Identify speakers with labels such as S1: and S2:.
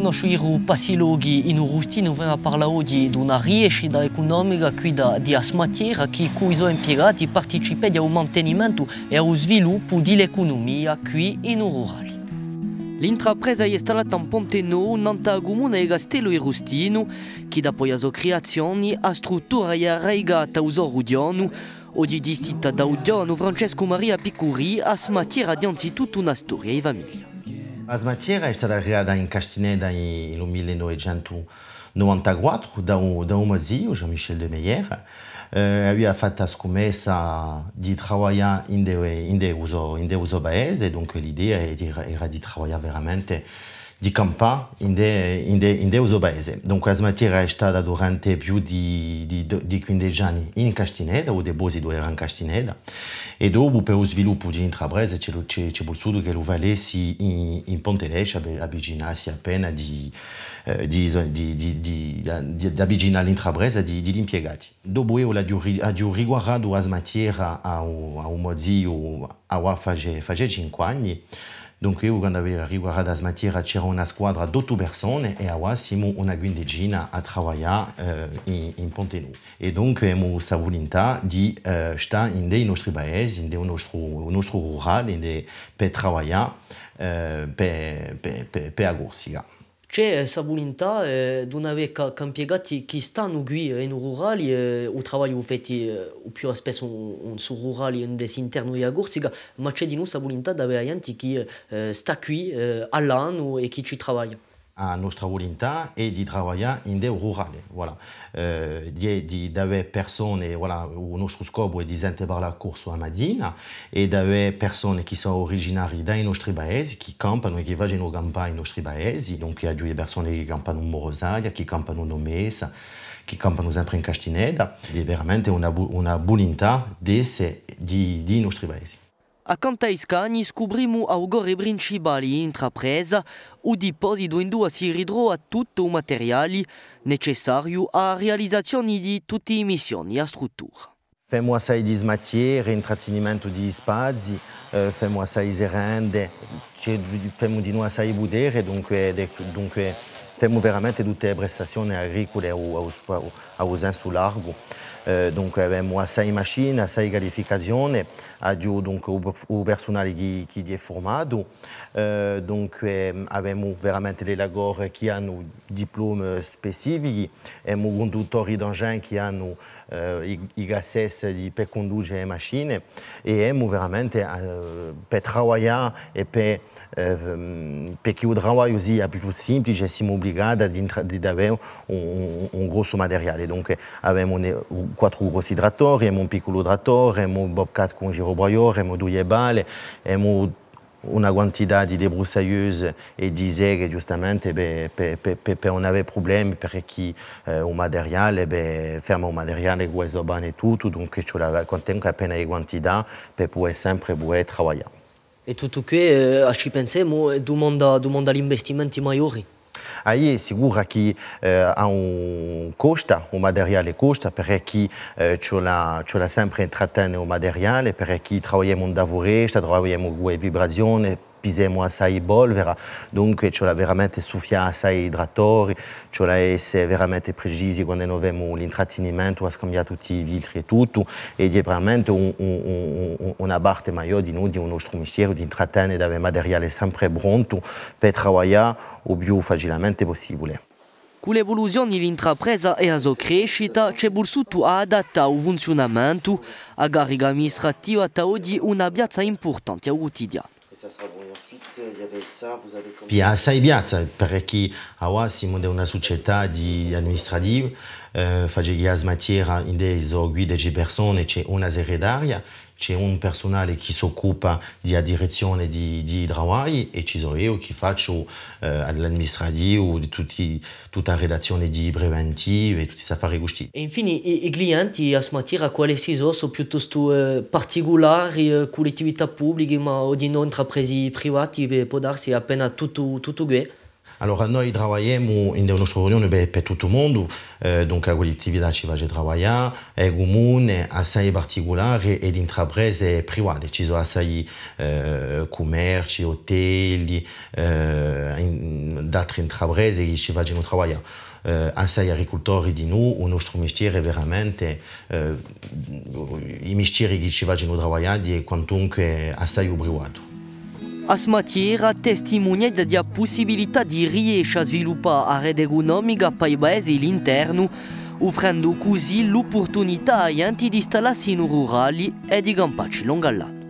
S1: nostro iro passiloghi in Urustino venne a parlare oggi di una riuscita economica qui da, di Asmatiera che cui sono impiegati partecipano al mantenimento e allo sviluppo dell'economia qui in rurale. L'intrapresa è installata in Ponte Novo, nata a comune di Castello e Rustino, che dopo le sua creazione a struttura è arraigata a Zorudiano, oggi distinta da Udiano Francesco Maria Piccuri, a di anzitutto una storia e famiglia.
S2: La matière est arrivada em Castinet en 1994, par un uma e Jean-Michel de Meyer. il euh, a fait la começa de travailler dans Deus em Deus donc l'idée e de travailler vraiment di campare in Deuso Paese. Dunque, Asmatiera è stata durante più di, di, di 15 anni in Castineda, o deposito era in Castineda, e dopo per lo sviluppo di intraprese c'è, il sud che lo valesse in, in Ponteleccia, avvicinarsi appena di, eh, di, di, di, di, di, di avvicinare l'intrapresa di, impiegati. Dopo io ho riguardato Asmatiera a, a un mozio a, a, a, a, a, a, a 5 anni, Donc, vous eh, avez arrivé à la à tirer une squadre d'autres personnes et eh, à eh, voir si nous avons une gine à travailler euh, en Ponténou. Et donc, nous avons la volonté de rester euh, dans notre pays, dans notre rural, pour travailler, euh, pour agourcir
S1: c'è y volontà eh, di avere impiegati qui euh, in euh, euh, en eh, qui travaillent rurale, eh, più spesso su rurali, in interno e a des ma des di noi questa volontà di avere gente qui eh, all'anno
S2: e à notre volonté et de travailler in les rurales. Voilà. Euh, d'avoir personnes, voilà, ou notre scopo est de par la course à madine et d'avoir personnes qui sont originaires d'un nos pays, qui campent, qui dans nos campagnes, notre pays. Donc, il y a des personnes qui campent en Morosaglia, qui campent en ça, qui campent en Castineda, Et vraiment, on a, on a volonté de, de, de pays.
S1: A Cantaiscagni scopriamo auguri principali intrapresa, o deposito in due si ritrova tutto il materiale necessario alla
S2: realizzazione
S1: di tutte le
S2: missioni a struttura. Femmo assai di smattiere, intrattenimento di spazi, euh, femmo assai cioè, di serende, femmo di noi assai di budere, dunque, ecco, dunque avons vraiment toutes les prestations agricoles aux uns sous largo. Donc, avons assez de machines, assez de qualifications, donc au personnel qui, qui est formé. Nous donc, avons vraiment les lagos qui ont des diplômes spécifiques, et des conducteurs d'engins qui ont des capacités de pour conduire les machines. Et avons vraiment des travailleurs et des euh, plus simple, obligada d'avoir un gros matériel. Et donc, nous avons quatre gros hydrateurs, et mon un piccolo hydrateur, et mon un bobcat e e avec eh, un girobroyeur, nous douille deux et mon une quantité de débroussailleuses et de zègues, justement, pour on avait problème, parce que et matériel, ferme le matériel, les guaisoban et tout, donc je suis content qu'à peine les quantités, pour pouvoir sempre travailler.
S1: Et tout ce que, eh, à ce que je pensais, eh, demande à
S2: l'investissement investissements majeurs aí segura que eh, há um custa, o material custa, porque eh, le sempre pour o material, porque trabalhamos travail, trabalhamos vibração, spisemo assai polvere, dunque ce l'ha veramente soffia assai idratori, ce l'ha essere veramente precisi quando noi avevamo l'intrattenimento, ha scambiato tutti i vitri e tutto, ed è veramente un, un, un, una parte maggiore di noi, di un nostro mestiere, di intrattenere, di avere materiale sempre pronto per lavorare il più facilmente possibile.
S1: Cu l'evoluzione dell'intrapresa e a sua crescita, c'è bursuto a adattare il funzionamento, a carica amministrativa, oggi
S2: una piazza importante a quotidiano. E puis assai ah, piazza, perché a ah, siamo una società di amministrativa, eh, facciamo materia hein, in 10 o 15 persone, c'è una segretaria, c'è un personale che si occupa di direzione di, di Drawai e ci sono io che faccio eh, all'amministrativo di tutti, tutta la redazione di preventivi e tutti i safari gusti. E
S1: infine i, i clienti a smatira quali si sono piuttosto eh, particolari, eh, collettività pubbliche ma o di non intrapresi privati per eh, potersi appena tutto, tutto
S2: guè. Allora, euh, noi lavoriamo in una riunione per tutto il mondo, eh, dunque la collettività ci va a lavorare, è comune, assai particolare e ed intraprese private, ci sono assai eh, commerci, hotel, eh, in, altre intraprese che ci vanno a lavorare. Eh, assai agricoltori di noi, il nostro mestiere è veramente, eh, i mestieri che ci vanno a lavorare è quantunque assai obbligato. A Smattiera testimonia di
S1: possibilità di riesce a sviluppare a rete economica per paesi all'interno, offrendo così l'opportunità agli enti di installazioni rurali e di campaggi lungo l'anno.